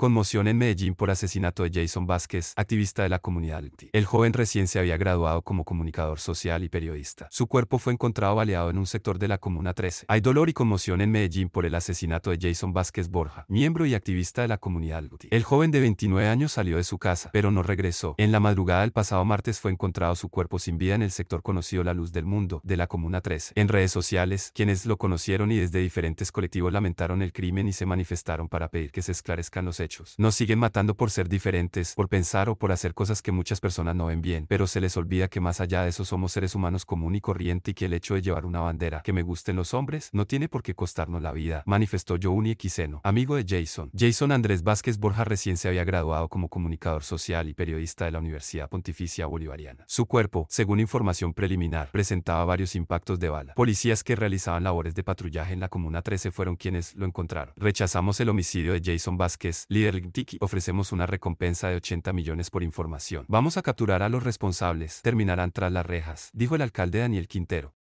Conmoción en Medellín por asesinato de Jason Vázquez, activista de la comunidad LGBT. El joven recién se había graduado como comunicador social y periodista. Su cuerpo fue encontrado baleado en un sector de la Comuna 13. Hay dolor y conmoción en Medellín por el asesinato de Jason Vázquez Borja, miembro y activista de la comunidad LGBT. El joven de 29 años salió de su casa, pero no regresó. En la madrugada del pasado martes fue encontrado su cuerpo sin vida en el sector conocido La Luz del Mundo, de la Comuna 13. En redes sociales, quienes lo conocieron y desde diferentes colectivos lamentaron el crimen y se manifestaron para pedir que se esclarezcan los hechos nos siguen matando por ser diferentes, por pensar o por hacer cosas que muchas personas no ven bien, pero se les olvida que más allá de eso somos seres humanos común y corriente y que el hecho de llevar una bandera que me gusten los hombres no tiene por qué costarnos la vida, manifestó Jouni Xeno, amigo de Jason. Jason Andrés Vázquez Borja recién se había graduado como comunicador social y periodista de la Universidad Pontificia Bolivariana. Su cuerpo, según información preliminar, presentaba varios impactos de bala. Policías que realizaban labores de patrullaje en la Comuna 13 fueron quienes lo encontraron. Rechazamos el homicidio de Jason Vázquez, el Tiki, ofrecemos una recompensa de 80 millones por información. Vamos a capturar a los responsables. Terminarán tras las rejas, dijo el alcalde Daniel Quintero.